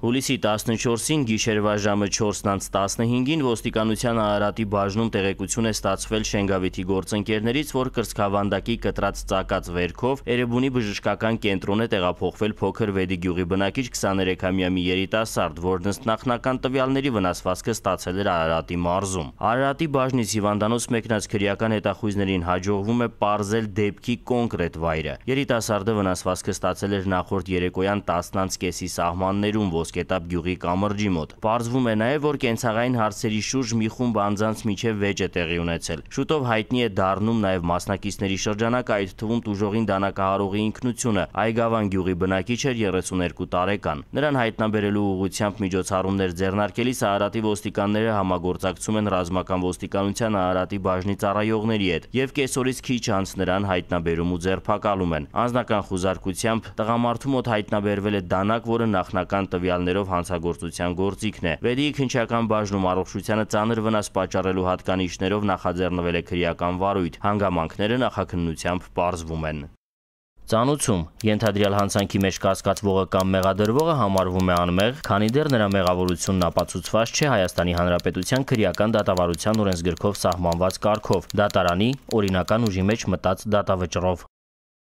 Հուլիսի 14-ին գիշերվա ժամը 4:15-ին ոստիկանության Արարատի բաժնում տեղեկություն է ստացվել Շենգավիթի գործընկերներից, որ կրծքավանդակի կտրած ծակած վերքով Էրեբունի բժշկական կենտրոն է տեղափոխվել փոքր Վեդի գյուղի բնակիչ 23-ամյա մի երիտասարդ, որն ըստ նախնական տվյալների վնասվածքը ստացել էր Արարատի մարզում։ Արարատի բաժնից հիվանդանոց մեկնած քրեական հետախույզներին հաջողվում է ողջել դեպքի կոնկրետ վայրը։ Երիտասարդը վնասվածքը ստացել էր նախորդ երեկոյան 10:30-ի սահմաններում, ոսկետապ գյուղի կամրջի մոտ։ Պարզվում է նաև, որ կենցաղային հարցերի շուրջ մի խումբ անձանց միջև վեճ է տեղի ունեցել։ Շուտով հայտնի է դառնում նաև մասնակիցների շրջանակ, այդ թվում տուժողին դանակահարողի ինքնությունը։ Այգավան գյուղի բնակիչ էր 32 տարեկան։ Նրան հայտնաբերելու ուղղությամբ միջոցառումներ ձեռնարկելիս Արարատի ոստիկանները համագործակցում են ռազմական ոստիկանության Արարատի բաժնի ծառայողների հետ եւ կեսօրից քիչ անց նրան հայտնաբերում ու ձերբակալում են։ Անձնական խուզարկությամբ տղամարդու մոտ հայտնաբերվել է դանակ, որը նախնական տվյալ մատերիալներով հանցագործության գործիքն է։ Վելիի քնչական բաժնում առողջությանը ծանր վնաս պատճառելու հատկանիշներով նախաձեռնվել է քրեական վարույթ։ Հանգամանքները նախաքննությամբ պարզվում են։ Ծանուցում ենթադրյալ հանցանքի մեջ կասկածվողը կամ մեղադրվողը համարվում է անմեղ, քանի դեռ նրա մեղավորությունն ապացուցված չէ Հայաստանի Հանրապետության քրեական դատավարության օրենսգրքով սահմանված կարգով՝ դատարանի օրինական ուժի մեջ մտած դատավճռով։